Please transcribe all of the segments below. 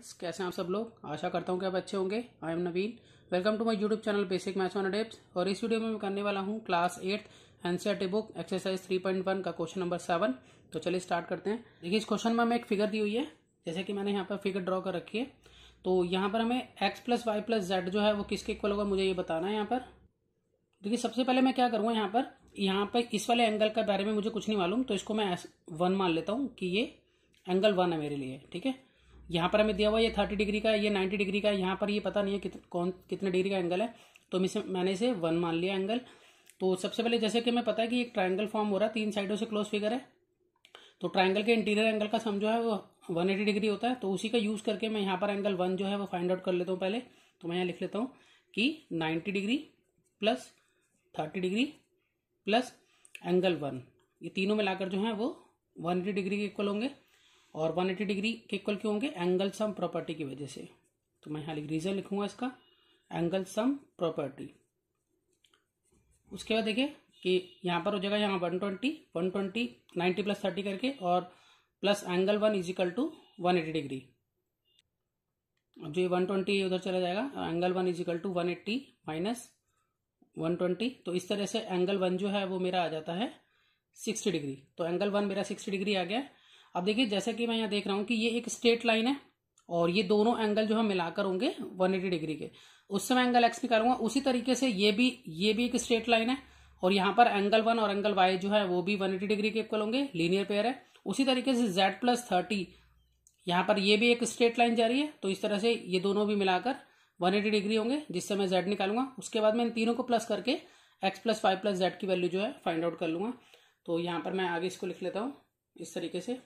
friends कैसे हैं आप सब लोग आशा करता हूँ कि आप अच्छे होंगे I am Naveen welcome to my YouTube channel basic maths on डेप्स और इस वीडियो में मैं करने वाला हूँ class eighth NCERT book exercise three point one का क्वेश्चन नंबर सेवन तो चलिए स्टार्ट करते हैं देखिए इस क्वेश्चन में हमें एक फिगर दी हुई है जैसे कि मैंने यहाँ पर फिगर ड्रॉ कर रखी है तो यहाँ पर हमें X plus Y plus Z जो है वो किसके इक्वल होगा मुझे ये बताना है यहाँ पर देखिए सबसे पहले मैं क्या करूँगा यहाँ पर यहाँ पर इस वाले एंगल के बारे में मुझे कुछ नहीं मालूम तो इसको मैं वन मान लेता हूँ कि ये एंगल वन है मेरे लिए ठीक है यहाँ पर हमें दिया हुआ ये थर्टी डिग्री का ये नाइन्टी डिग्री का यहाँ पर ये पता नहीं है कित, कौन कितने डिग्री का एंगल है तो मैं मैंने इसे वन मान लिया एंगल तो सबसे पहले जैसे कि हमें पता है कि एक ट्राइंगल फॉर्म हो रहा है तीन साइडों से क्लोज फिगर है तो ट्राइंगल के इंटीरियर एंगल का समझो है वो वन एटी डिग्री होता है तो उसी का यूज़ करके मैं यहाँ पर एंगल वन जो है वो फाइंड आउट कर लेता हूँ पहले तो मैं यहाँ लिख लेता हूँ कि ninety degree plus thirty degree plus angle one ये तीनों मिलाकर जो है वो वन एटी डिग्री के इक्वल होंगे और 180 डिग्री के इक्वल क्यों होंगे एंगल सम प्रॉपर्टी की वजह से तो मैं यहाँ रीजन लिखूंगा इसका एंगल सम प्रॉपर्टी उसके बाद देखिए कि यहाँ पर हो जाएगा यहाँ 120 120 90 प्लस थर्टी करके और plus angle one is equal to one eighty degree अब जो ये वन ट्वेंटी उधर चला जाएगा angle one is equal to one eighty minus one twenty तो इस तरह से एंगल वन जो है वो मेरा आ जाता है सिक्सटी डिग्री तो एंगल वन मेरा सिक्सटी डिग्री आ गया अब देखिए जैसे कि मैं यहाँ देख रहा हूँ कि ये एक स्ट्रेट लाइन है और ये दोनों एंगल जो है मिलाकर होंगे 180 डिग्री के उससे मैं एंगल एक्स निकालूंगा उसी तरीके से ये भी ये भी एक स्ट्रेट लाइन है और यहाँ पर एंगल वन और एंगल वाई जो है वो भी 180 डिग्री के इक्वल होंगे लीनियर पेयर है उसी तरीके से जेड प्लस थर्टी यहाँ पर ये भी एक स्ट्रेट लाइन जा रही है तो इस तरह से ये दोनों भी मिलाकर 180 डिग्री होंगे जिससे मैं जेड निकालूंगा उसके बाद मैं इन तीनों को प्लस करके X plus five plus Z की वैल्यू जो है फाइंड आउट कर लूंगा तो यहाँ पर मैं आगे इसको लिख लेता हूँ इस तरीके से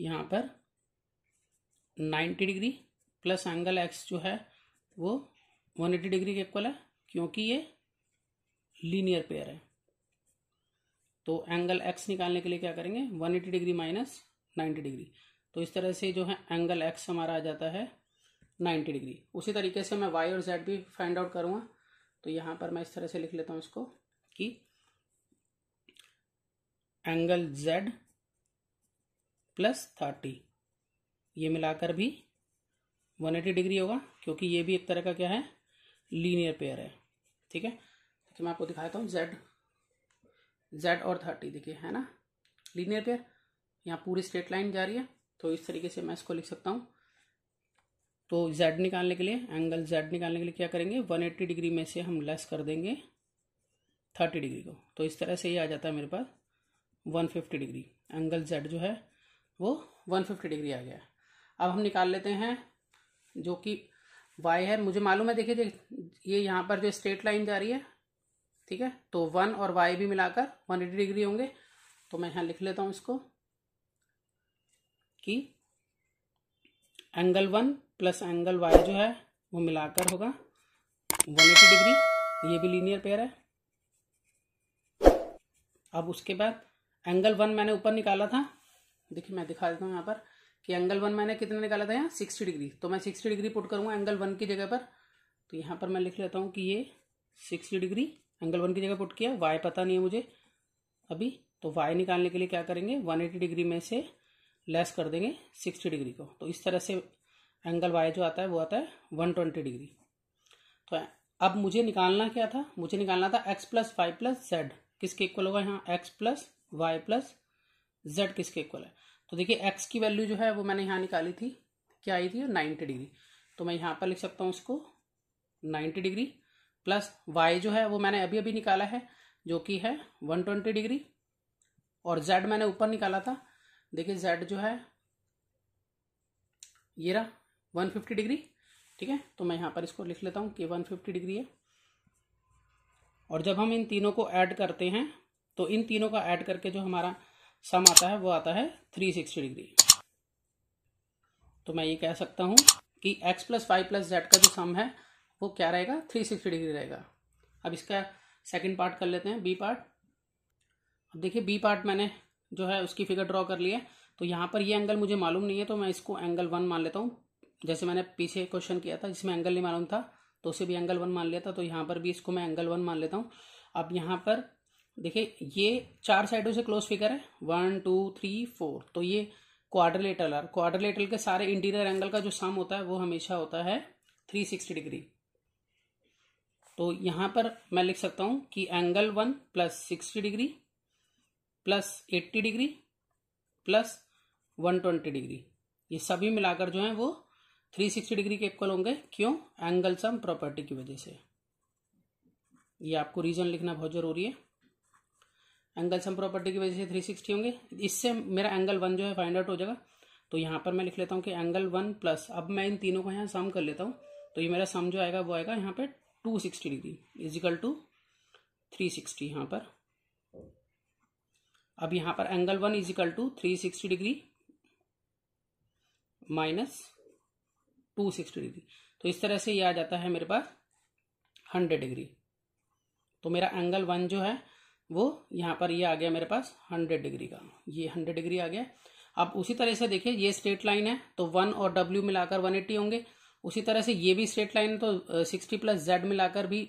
यहाँ पर 90 डिग्री प्लस एंगल एक्स जो है वो 180 डिग्री के इक्वल है क्योंकि ये लीनियर पेयर है तो एंगल एक्स निकालने के लिए क्या करेंगे 180 डिग्री माइनस 90 डिग्री तो इस तरह से जो है एंगल एक्स हमारा आ जाता है 90 डिग्री उसी तरीके से मैं वाई और जेड भी फाइंड आउट करूँगा तो यहाँ पर मैं इस तरह से लिख लेता हूँ इसको कि एंगल जेड प्लस थर्टी ये मिलाकर भी वन एटी डिग्री होगा क्योंकि ये भी एक तरह का क्या है लीनियर पेयर है ठीक है तो मैं आपको दिखाता हूँ जेड जेड और थर्टी देखिए है ना लीनियर पेयर यहाँ पूरी स्ट्रेट लाइन जा रही है तो इस तरीके से मैं इसको लिख सकता हूँ तो जेड निकालने के लिए एंगल जेड निकालने के लिए क्या करेंगे 180 डिग्री में से हम लेस कर देंगे 30 डिग्री को तो इस तरह से ये आ जाता है मेरे पास 150 डिग्री एंगल जेड जो है वो 150 डिग्री आ गया अब हम निकाल लेते हैं जो कि वाई है मुझे मालूम है देखिए ये यहाँ पर जो स्ट्रेट लाइन जा रही है ठीक है तो वन और वाई भी मिलाकर वन एटी डिग्री होंगे तो मैं यहाँ लिख लेता हूँ इसको कि angle one plus angle Y जो है वो मिलाकर होगा वन एटी डिग्री ये भी लीनियर पेयर है अब उसके बाद एंगल वन मैंने ऊपर निकाला था देखिए मैं दिखा देता हूँ यहाँ पर कि एंगल वन मैंने कितना निकाला था यहाँ सिक्सटी डिग्री तो मैं सिक्सटी डिग्री पुट करूँगा एंगल वन की जगह पर तो यहाँ पर मैं लिख लेता हूँ कि ये सिक्सटी डिग्री एंगल वन की जगह पुट किया वाई पता नहीं है मुझे अभी तो वाई निकालने के लिए क्या करेंगे वन एटी डिग्री में से लेस कर देंगे सिक्सटी डिग्री को तो इस तरह से एंगल वाई जो आता है वो आता है वन ट्वेंटी डिग्री तो अब मुझे निकालना क्या था मुझे निकालना था x plus Y plus z किसके इक्वल होगा यहाँ x plus Y plus z किसके इक्वल है तो देखिए एक्स की वैल्यू जो है वो मैंने यहाँ निकाली थी क्या आई थी नाइन्टी डिग्री तो मैं यहाँ पर लिख सकता हूँ इसको नाइन्टी डिग्री प्लस वाई जो है वो मैंने अभी अभी निकाला है जो कि है वन ट्वेंटी डिग्री और जेड मैंने ऊपर निकाला था देखिए जेड जो है ये रहा वन फिफ्टी डिग्री ठीक है तो मैं यहाँ पर इसको लिख लेता हूँ कि वन फिफ्टी डिग्री है और जब हम इन तीनों को ऐड करते हैं तो इन तीनों का ऐड करके जो हमारा सम आता है वो आता है थ्री सिक्सटी डिग्री तो मैं ये कह सकता हूँ कि x plus Y plus z का जो सम है वो क्या रहेगा थ्री सिक्सटी डिग्री रहेगा अब इसका सेकंड पार्ट कर लेते हैं बी पार्ट अब देखिए बी पार्ट मैंने जो है उसकी फिगर ड्रॉ कर ली है तो यहाँ पर ये एंगल मुझे मालूम नहीं है तो मैं इसको एंगल वन मान लेता हूँ जैसे मैंने पीछे क्वेश्चन किया था जिसमें एंगल नहीं मालूम था तो उसे भी एंगल वन मान लिया था तो यहाँ पर भी इसको मैं एंगल वन मान लेता हूँ अब यहाँ पर देखिए ये चार साइडों से क्लोज फिगर है वन टू थ्री फोर तो ये क्वाड्रिलेटरल और क्वाड्रिलेटरल के सारे इंटीरियर एंगल का जो सम होता है वो हमेशा होता है थ्री सिक्सटी डिग्री तो यहां पर मैं लिख सकता हूं कि angle one plus sixty degree plus eighty degree plus one twenty degree ये सभी मिलाकर जो है वो थ्री सिक्सटी डिग्री के इक्वल होंगे क्यों एंगल सम प्रॉपर्टी की वजह से ये आपको रीजन लिखना बहुत ज़रूरी है एंगल सम प्रॉपर्टी की वजह से थ्री सिक्सटी होंगे इससे मेरा एंगल वन जो है फाइंड आउट हो जाएगा तो यहाँ पर मैं लिख लेता हूँ कि एंगल वन प्लस अब मैं इन तीनों को यहाँ सम कर लेता हूँ तो ये मेरा सम जो आएगा वो आएगा यहाँ पर two sixty degree equal two three sixty यहाँ पर अब यहाँ पर angle one equal two three sixty degree minus two sixty degree तो इस तरह से ये आ जाता है मेरे पास हंड्रेड डिग्री तो मेरा एंगल वन जो है वो यहाँ पर ये आ गया मेरे पास हंड्रेड डिग्री का ये हंड्रेड डिग्री आ गया अब उसी तरह से देखिए ये स्ट्रेट लाइन है तो वन और डब्ल्यू मिलाकर वन एट्टी होंगे उसी तरह से ये भी स्ट्रेट लाइन है तो सिक्सटी प्लस जेड मिलाकर भी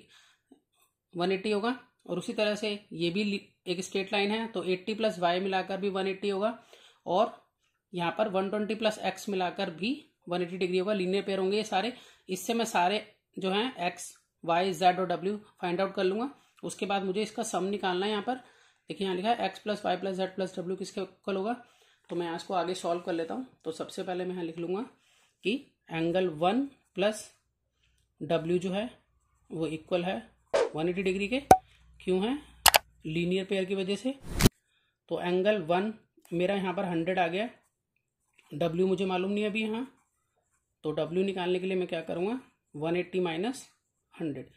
वन एट्टी होगा और उसी तरह से ये भी एक स्ट्रेट लाइन है तो एट्टी प्लस वाई मिलाकर भी वन एट्टी होगा और यहाँ पर वन ट्वेंटी प्लस एक्स मिलाकर भी वन एट्टी डिग्री होगा लीनियर पेयर होंगे ये सारे इससे मैं सारे जो हैं एक्स वाई जेड और डब्ल्यू फाइंड आउट कर लूंगा तो उसके बाद मुझे इसका सम निकालना है यहाँ पर देखिए यहाँ लिखा है x plus Y plus z plus डब्ल्यू किसके इक्वल होगा तो मैं इसको आगे सॉल्व कर लेता हूँ तो सबसे पहले मैं यहाँ लिख लूँगा कि एंगल वन प्लस डब्ल्यू जो है वो इक्वल है वन एटी डिग्री के क्यों है लीनियर पेयर की वजह से तो एंगल वन मेरा यहाँ पर हंड्रेड आ गया डब्ल्यू मुझे मालूम नहीं अभी यहाँ तो डब्ल्यू निकालने के लिए मैं क्या करूँगा वन एट्टी माइनस हंड्रेड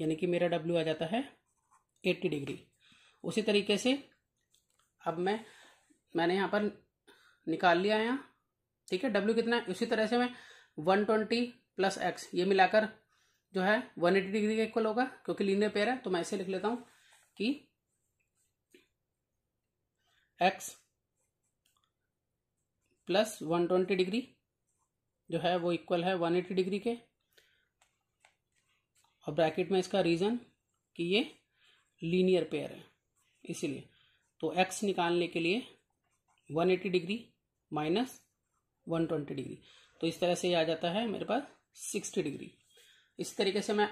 यानी कि मेरा डब्ल्यू आ जाता है एट्टी डिग्री उसी तरीके से अब मैं मैंने यहाँ पर निकाल लिया यहाँ ठीक है डब्ल्यू कितना है उसी तरह से मैं वन ट्वेंटी प्लस एक्स ये मिलाकर जो है वन एटी डिग्री का इक्वल होगा क्योंकि लीनियर पेयर है तो मैं ऐसे लिख लेता हूँ कि x plus one twenty degree जो है वो इक्वल है वन एटी डिग्री के और ब्रैकेट में इसका रीज़न कि ये लीनियर पेयर है इसीलिए तो एक्स निकालने के लिए 180 डिग्री माइनस 120 डिग्री तो इस तरह से ये आ जाता है मेरे पास 60 डिग्री इस तरीके से मैं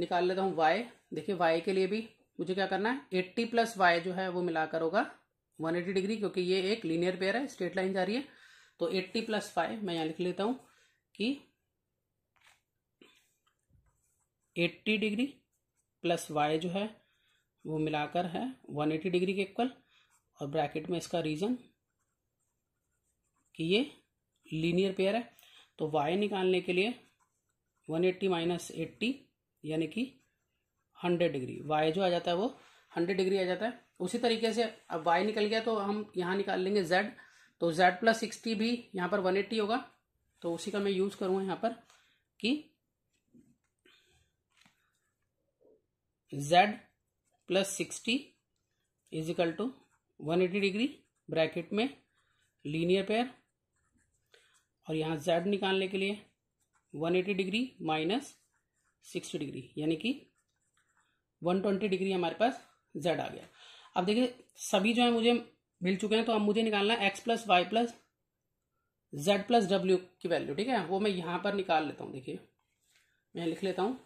निकाल लेता हूँ वाई देखिए वाई के लिए भी मुझे क्या करना है एट्टी प्लस वाई जो है वो मिलाकर होगा वन एटी डिग्री क्योंकि ये एक लीनियर पेयर है स्ट्रेट लाइन जा रही है तो एट्टी प्लस वाई मैं यहाँ लिख लेता हूँ कि एट्टी डिग्री प्लस वाई जो है वो मिलाकर है 180 डिग्री के इक्वल और ब्रैकेट में इसका रीज़न कि ये लीनियर पेयर है तो वाई निकालने के लिए 180 एट्टी माइनस एट्टी यानी कि 100 डिग्री वाई जो आ जाता है वो 100 डिग्री आ जाता है उसी तरीके से अब वाई निकल गया तो हम यहाँ निकाल लेंगे जेड तो जेड प्लस सिक्सटी भी यहाँ पर 180 होगा तो उसी का मैं यूज़ करूँगा यहाँ पर कि z plus sixty equal two one eighty degree bracket में लीनियर पेयर और यहाँ जेड निकालने के लिए one eighty degree minus sixty degree यानी कि वन ट्वेंटी डिग्री हमारे पास जेड आ गया अब देखिए सभी जो है मुझे मिल चुके हैं तो अब मुझे निकालना है x plus Y plus z plus डब्ल्यू की वैल्यू ठीक है वो मैं यहाँ पर निकाल लेता हूँ देखिए मैं लिख लेता हूँ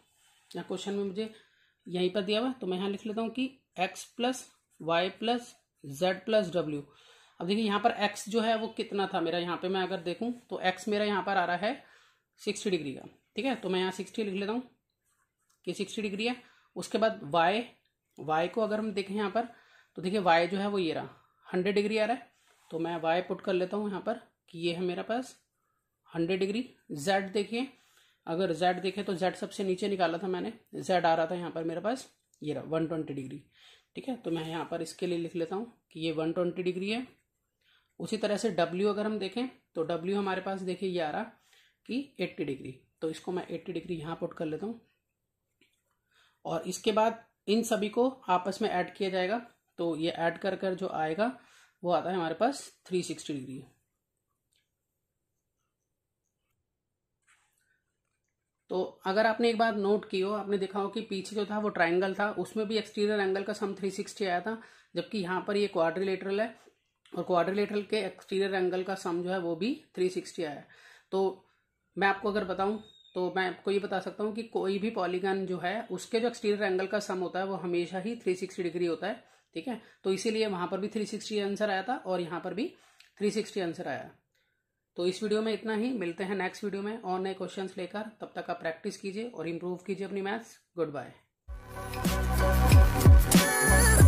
यहाँ क्वेश्चन में मुझे यहीं पर दिया हुआ तो मैं यहाँ लिख लेता हूँ कि x plus Y plus z plus डब्ल्यू अब देखिए यहां पर एक्स जो है वो कितना था मेरा यहाँ पे मैं अगर देखूँ तो एक्स मेरा यहाँ पर आ रहा है सिक्सटी डिग्री का ठीक है तो मैं यहाँ सिक्सटी लिख लेता हूँ कि सिक्सटी डिग्री है उसके बाद वाई वाई को अगर हम देखें यहाँ पर तो देखिए वाई जो है वो ये रहा हंड्रेड डिग्री आ रहा है तो मैं वाई पुट कर लेता हूँ यहाँ पर कि ये है मेरा पास हंड्रेड डिग्री जेड देखिए अगर जेड देखें तो जेड सबसे नीचे निकाला था मैंने जेड आ रहा था यहाँ पर मेरे पास ये रहा वन ट्वेंटी डिग्री ठीक है तो मैं यहाँ पर इसके लिए लिख लेता हूँ कि ये वन ट्वेंटी डिग्री है उसी तरह से डब्ल्यू अगर हम देखें तो डब्ल्यू हमारे पास देखिए ये आ रहा कि एट्टी डिग्री तो इसको मैं एट्टी डिग्री यहाँ पुट कर लेता हूँ और इसके बाद इन सभी को आपस में ऐड किया जाएगा तो ये ऐड कर कर जो आएगा वो आता है हमारे पास थ्री सिक्सटी डिग्री तो अगर आपने एक बार नोट की हो आपने देखा हो कि पीछे जो था वो ट्राइंगल था उसमें भी एक्सटीरियर एंगल का सम 360 आया था जबकि यहाँ पर ये क्वाड्रिलेटरल है और क्वाड्रिलेटरल के एक्सटीरियर एंगल का सम जो है वो भी 360 आया है तो मैं आपको अगर बताऊँ तो मैं आपको ये बता सकता हूँ कि कोई भी पॉलीगन जो है उसके जो एक्सटीरियर एंगल का सम होता है वो हमेशा ही सिक्सटी डिग्री होता है ठीक है तो इसीलिए वहाँ पर भी सिक्सटी आंसर आया था और यहाँ पर भी सिक्सटी आंसर आया तो इस वीडियो में इतना ही मिलते हैं नेक्स्ट वीडियो में और नए क्वेश्चंस लेकर तब तक आप प्रैक्टिस कीजिए और इम्प्रूव कीजिए अपनी मैथ्स गुड बाय